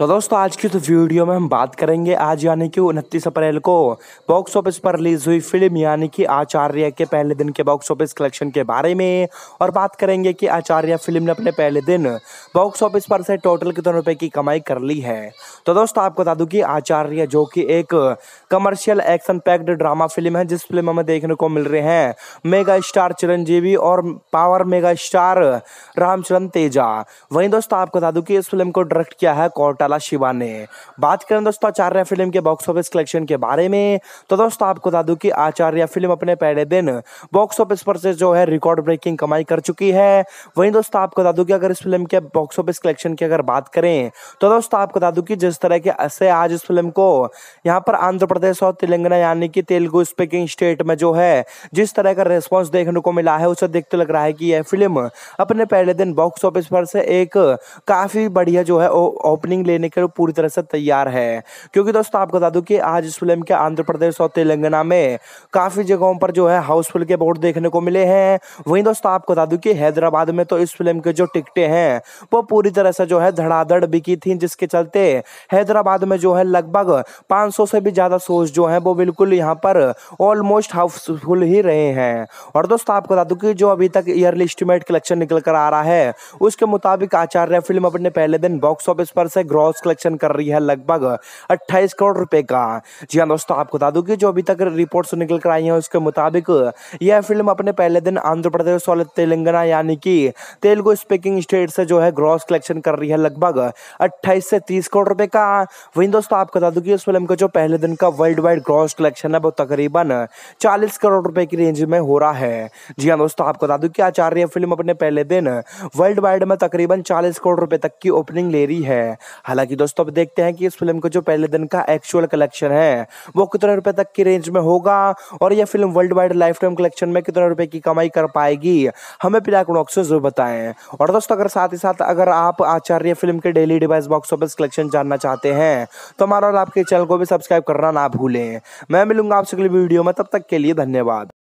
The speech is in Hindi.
तो दोस्तों आज की तो वीडियो में हम बात करेंगे आज यानी कि उनतीस अप्रैल को बॉक्स ऑफिस पर रिलीज हुई फिल्म यानी कि आचार्य के पहले दिन के बॉक्स ऑफिस कलेक्शन के बारे में और बात करेंगे कि आचार्य फिल्म ने अपने पहले दिन बॉक्स ऑफिस पर से टोटल कितने रुपए की कमाई कर ली है तो दोस्तों आपको बता दूँ कि आचार्य जो कि एक commercial action packed drama film है जिस फिल्म हमें देखने को मिल रहे हैं मेगा स्टार चिरंजीवी और power mega star Ram Charan Teja वहीं दोस्तों आपको बता दूँ कि इस फिल्म को डायरेक्ट किया है कोटा वाला शिवा ने बात करें दोस्तों आचार्य फिल्म के बॉक्स ऑफिस कलेक्शन के बारे में तो दोस्तों आपको बता दूं कि आचार्य फिल्म अपने पहले दिन बॉक्स ऑफिस पर से जो है रिकॉर्ड ब्रेकिंग कमाई कर चुकी है वहीं दोस्तों आपको बता दूं कि अगर इस फिल्म के बॉक्स ऑफिस कलेक्शन की अगर बात करें तो दोस्तों आपको बता दूं कि जिस तरह के ऐसे आज इस फिल्म को यहाँ पर आंध्र प्रदेश और तेलंगाना यानी कि तेलुगु स्पीकिंग स्टेट में जो है जिस तरह का रेस्पॉन्स देखने को मिला है उसे देखते लग रहा है कि यह फिल्म अपने पहले दिन बॉक्स ऑफिस पर से एक काफी बढ़िया जो है ओपनिंग लेने लेने के लिए पूरी तरह से तैयार है क्योंकि दोस्तों आपको बता दूं कि आज इस फिल्म के आंध्र प्रदेश और तेलंगाना में काफी जगहों पर जो है हाउसफुल के बोर्ड देखने को मिले हैं वहीं दोस्तों आपको बता दूं कि हैदराबाद में तो इस फिल्म के जो टिकटें हैं वो पूरी तरह से जो है धड़ाधड़ बिकी थी जिसके चलते हैदराबाद में जो है लगभग 500 से भी ज्यादा सोच जो है वो बिल्कुल यहाँ पर ऑलमोस्ट हाउसफुल ही रहे हैं और दोस्तों आपको बता दूं कि जो अभी तक ईयरली एस्टिमेट कलेक्शन निकल कर आ रहा है उसके मुताबिक आचार्य फिल्म अपने पहले दिन बॉक्स ऑफिस पर से ग्रो ग्रॉस कलेक्शन कर रही है लगभग अट्ठाईस करोड़ रुपए का जी हाँ दोस्तों आपको बता दूं कि जो अभी तक रिपोर्ट निकल कर आई है उसके मुताबिक यह फिल्म अपने पहले दिन आंध्र प्रदेश और तेलंगाना यानी कि तेलुगु स्पीकिंग स्टेट से जो है ग्रॉस कलेक्शन कर रही है लगभग अट्ठाईस से तीस करोड़ रुपए का वहीं दोस्तों आपको बता दूं कि इस फिल्म का जो पहले दिन का वर्ल्ड वाइड ग्रॉस कलेक्शन है वो तकरीबन चालीस करोड़ रुपए की रेंज में हो रहा है जी हाँ दोस्तों आपको बता दूं कि आचार्य फिल्म अपने पहले दिन वर्ल्ड वाइड में तकरीबन चालीस करोड़ रुपए तक की ओपनिंग ले रही है हालांकि दोस्तों अब देखते हैं कि इस फिल्म का जो पहले दिन का एक्चुअल कलेक्शन है वो कितने रुपए तक की रेंज में होगा और यह film worldwide lifetime collection में कितने रुपए की कमाई कर पाएगी हमें पिलाकुनॉक से जरूर बताएं और दोस्तों अगर साथ ही साथ अगर आप आचार्य फिल्म के डेली डिवाइस बॉक्स ऑफिस कलेक्शन जानना चाहते हैं तो हमारा और आपके चैनल को भी सब्सक्राइब करना ना भूलें मैं मिलूंगा आपसे अगली वीडियो में तब तक के लिए धन्यवाद